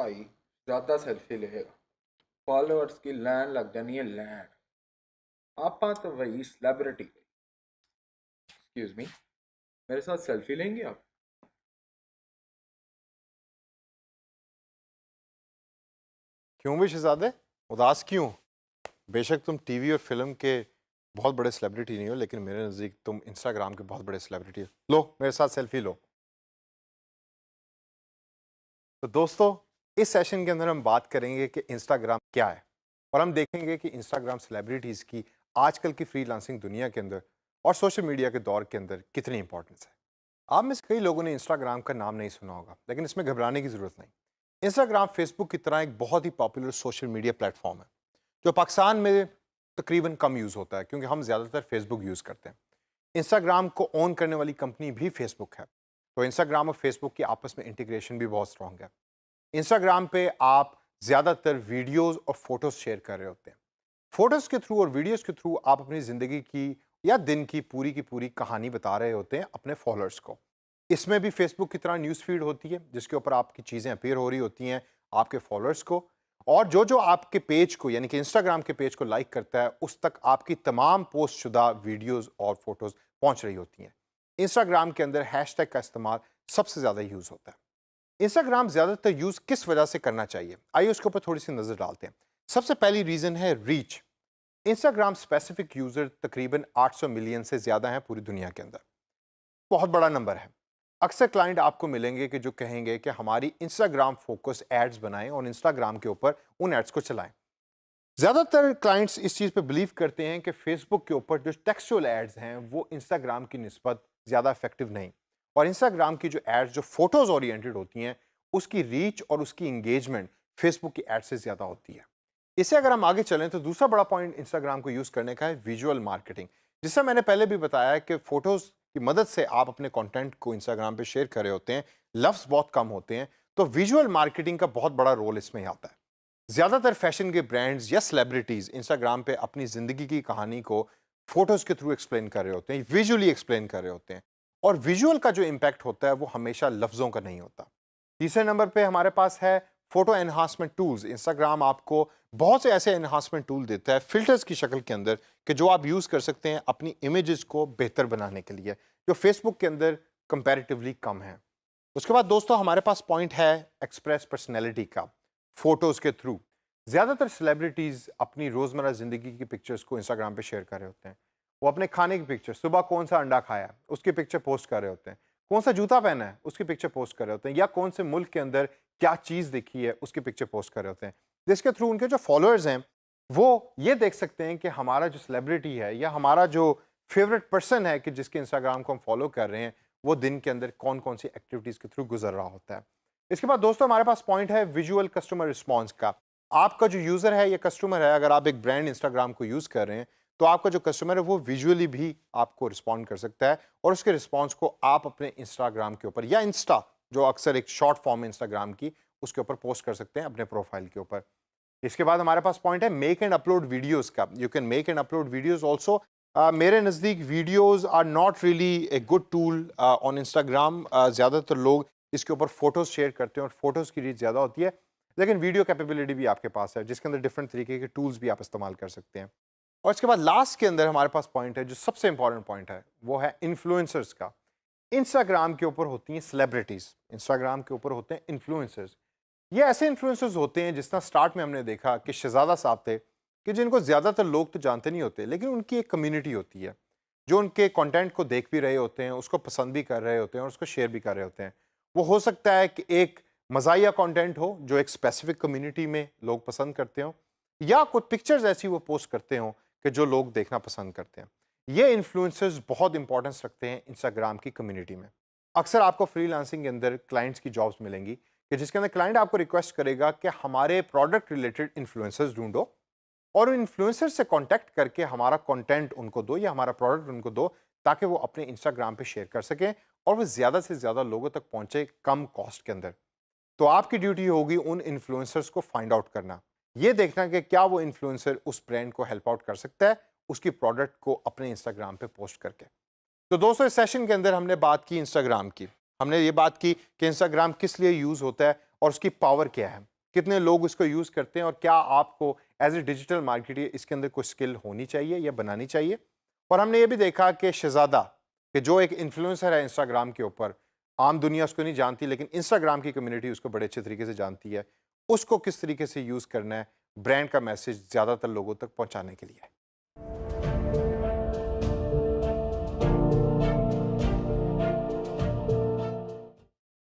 भाई ज़्यादा सेल्फी लेगा फॉलोअर्स की लैन लग जानी है लैन आप तो भाई सेलिब्रिटी एक्सक्यूज मी मेरे साथ सेल्फी लेंगे आप क्यों भी शहजादे उदास क्यों बेशक तुम टीवी और फिल्म के बहुत बड़े सेलिब्रिटी नहीं हो लेकिन मेरे नज़दीक तुम इंस्टाग्राम के बहुत बड़े सेलिब्रिटी हो लो मेरे साथ सेल्फी लो तो दोस्तों इस सेशन के अंदर हम बात करेंगे कि इंस्टाग्राम क्या है और हम देखेंगे कि इंस्टाग्राम सेलिब्रिटीज़ की आजकल की फ्रीलांसिंग दुनिया के अंदर और सोशल मीडिया के दौर के अंदर कितनी इंपॉर्टेंस है आप में से कई लोगों ने इंस्टाग्राम का नाम नहीं सुना होगा लेकिन इसमें घबराने की ज़रूरत नहीं इंस्टाग्राम फेसबुक की तरह एक बहुत ही पॉपुलर सोशल मीडिया प्लेटफॉर्म है जो पाकिस्तान में तकरीबन कम यूज़ होता है क्योंकि हम ज़्यादातर फेसबुक यूज़ करते हैं इंस्टाग्राम को ऑन करने वाली कंपनी भी फेसबुक है तो इंस्टाग्राम और फेसबुक की आपस में इंटीग्रेशन भी बहुत स्ट्रॉन्ग है इंस्टाग्राम पे आप ज़्यादातर वीडियोस और फोटोज़ शेयर कर रहे होते हैं फोटोज़ के थ्रू और वीडियोस के थ्रू आप अपनी ज़िंदगी की या दिन की पूरी की पूरी कहानी बता रहे होते हैं अपने फॉलोअर्स को इसमें भी फेसबुक की तरह न्यूज़ फीड होती है जिसके ऊपर आपकी चीज़ें अपेयर हो रही होती हैं आपके फॉलोअर्स को और जो जो आपके पेज को यानी कि इंस्टाग्राम के पेज को लाइक करता है उस तक आपकी तमाम पोस्ट शुदा वीडियोज़ और फोटोज़ पहुँच रही होती हैं इंस्टाग्राम के अंदर हैश का इस्तेमाल सबसे ज़्यादा यूज़ होता है इंस्टाग्राम ज़्यादातर यूज़ किस वजह से करना चाहिए आइए उसके ऊपर थोड़ी सी नज़र डालते हैं सबसे पहली रीज़न है रीच इंस्टाग्राम स्पेसिफिक यूज़र तकरीबन 800 मिलियन से ज़्यादा हैं पूरी दुनिया के अंदर बहुत बड़ा नंबर है अक्सर क्लाइंट आपको मिलेंगे कि जो कहेंगे कि हमारी इंस्टाग्राम फोकस एड्स बनाएं और इंस्टाग्राम के ऊपर उन एड्स को चलाएं ज़्यादातर क्लाइंट्स इस चीज़ पर बिलीव करते हैं कि फेसबुक के ऊपर जो टेक्सचुअल एड्स हैं वो इंस्टाग्राम की नस्बत ज़्यादा इफेक्टिव नहीं और इंस्टाग्राम की जो एड्स जो फोटोज़ ओरिएंटेड होती हैं उसकी रीच और उसकी इंगेजमेंट फेसबुक की एड से ज़्यादा होती है इसे अगर हम आगे चलें तो दूसरा बड़ा पॉइंट इंस्टाग्राम को यूज़ करने का है विजुअल मार्केटिंग जिससे मैंने पहले भी बताया कि फ़ोटोज़ की मदद से आप अपने कंटेंट को इंस्टाग्राम पे शेयर कर रहे होते हैं लफ्स बहुत कम होते हैं तो विजुअल मार्केटिंग का बहुत बड़ा रोल इसमें आता है ज़्यादातर फैशन के ब्रांड्स या सेलिब्रिटीज़ इंस्टाग्राम पे अपनी ज़िंदगी की कहानी को फ़ोटोज़ के थ्रू एक्सप्लेन कर रहे होते हैं विजुअली एक्सप्लेन कर रहे होते हैं और विजुअल का जो इम्पैक्ट होता है वो हमेशा लफ्ज़ों का नहीं होता तीसरे नंबर पे हमारे पास है फ़ोटो एनहांसमेंट टूल्स इंस्टाग्राम आपको बहुत से ऐसे एनहांसमेंट टूल देता है फ़िल्टर्स की शक्ल के अंदर कि जो आप यूज़ कर सकते हैं अपनी इमेज़ को बेहतर बनाने के लिए जो फेसबुक के अंदर कंपेरेटिवली कम है उसके बाद दोस्तों हमारे पास पॉइंट है एक्सप्रेस पर्सनैलिटी का फ़ोटोज़ के थ्रू ज़्यादातर सेलिब्रिटीज़ अपनी रोज़मर्रा ज़िंदगी की पिक्चर्स को इंस्टाग्राम पे शेयर कर रहे होते हैं वो अपने खाने की पिक्चर सुबह कौन सा अंडा खाया उसकी पिक्चर पोस्ट कर रहे होते हैं कौन सा जूता पहना है उसकी पिक्चर पोस्ट कर रहे होते हैं या कौन से मुल्क के अंदर क्या चीज़ दिखी है उसकी पिक्चर पोस्ट कर रहे होते हैं जिसके थ्रू उनके जो फॉलोअर्स हैं वो ये देख सकते हैं कि हमारा जो सेलिब्रिटी है या हमारा जो फेवरेट पर्सन है कि जिसके इंस्टाग्राम को हम फॉलो कर रहे हैं वो दिन के अंदर कौन कौन सी एक्टिविटीज़ के थ्रू गुजर रहा होता है इसके बाद दोस्तों हमारे पास पॉइंट है विजुअल कस्टमर रिस्पॉन्स का आपका जो यूज़र है या कस्टमर है अगर आप एक ब्रांड इंस्टाग्राम को यूज़ कर रहे हैं तो आपका जो कस्टमर है वो विजुअली भी आपको रिस्पॉन्ड कर सकता है और उसके रिस्पॉन्स को आप अपने इंस्टाग्राम के ऊपर या इंस्टा जो अक्सर एक शॉर्ट फॉर्म है इंस्टाग्राम की उसके ऊपर पोस्ट कर सकते हैं अपने प्रोफाइल के ऊपर इसके बाद हमारे पास पॉइंट है मेक एंड अपलोड वीडियोस का you can make and upload videos also मेरे नज़दीक videos are not really a good tool on Instagram ज़्यादातर लोग इसके ऊपर फोटोज़ शेयर करते हैं और फोटोज़ की रीच ज़्यादा होती है लेकिन वीडियो कैपेबिलिटी भी आपके पास है जिसके अंदर डिफरेंट तरीके के टूल्स भी आप इस्तेमाल कर सकते हैं और इसके बाद लास्ट के अंदर हमारे पास पॉइंट है जो सबसे इंपॉर्टेंट पॉइंट है वो है इन्फ्लुएंसर्स का इंस्टाग्राम के ऊपर होती हैं सेलिब्रिटीज़ इंस्टाग्राम के ऊपर होते हैं इन्फ्लुएंसर्स ये ऐसे इन्फ्लुएंसर्स होते हैं जिस तरह स्टार्ट में हमने देखा कि शहजादा साहब थे कि जिनको ज़्यादातर लोग तो जानते नहीं होते लेकिन उनकी एक कम्यूनिटी होती है जो उनके कॉन्टेंट को देख भी रहे होते हैं उसको पसंद भी कर रहे होते हैं और उसको शेयर भी कर रहे होते हैं वो हो सकता है कि एक मजाया कॉन्टेंट हो जो एक स्पेसिफिक कम्यूनिटी में लोग पसंद करते हों या कुछ पिक्चर्स ऐसी वो पोस्ट करते हों कि जो लोग देखना पसंद करते हैं ये इन्फ्लुएंसर्स बहुत इंपॉर्टेंस रखते हैं इंस्टाग्राम की कम्युनिटी में अक्सर आपको फ्रीलांसिंग के अंदर क्लाइंट्स की जॉब्स मिलेंगी कि जिसके अंदर क्लाइंट आपको रिक्वेस्ट करेगा कि हमारे प्रोडक्ट रिलेटेड इन्फ्लुएंसर्स ढूंढो और उन इन्फ्लुएंसर से कॉन्टैक्ट करके हमारा कॉन्टेंट उनको दो या हमारा प्रोडक्ट उनको दो ताकि वो अपने इंस्टाग्राम पर शेयर कर सकें और वो ज़्यादा से ज़्यादा लोगों तक पहुँचे कम कॉस्ट के अंदर तो आपकी ड्यूटी होगी उन इन्फ्लुएंसर्स को फाइंड आउट करना ये देखना कि क्या वो इन्फ्लुएंसर उस ब्रांड को हेल्प आउट कर सकता है उसकी प्रोडक्ट को अपने इंस्टाग्राम पे पोस्ट करके तो दोस्तों इस सेशन के अंदर हमने बात की इंस्टाग्राम की हमने ये बात की कि इंस्टाग्राम किस लिए यूज़ होता है और उसकी पावर क्या है कितने लोग इसको यूज़ करते हैं और क्या आपको एज ए डिजिटल मार्केटर इसके अंदर कोई स्किल होनी चाहिए या बनानी चाहिए और हमने ये भी देखा कि शहजादा कि जो एक इन्फ्लुएंसर है इंस्टाग्राम के ऊपर आम दुनिया उसको नहीं जानती लेकिन इंस्टाग्राम की कम्युनिटी उसको बड़े अच्छे तरीके से जानती है उसको किस तरीके से यूज़ करना है ब्रांड का मैसेज ज़्यादातर लोगों तक पहुँचाने के लिए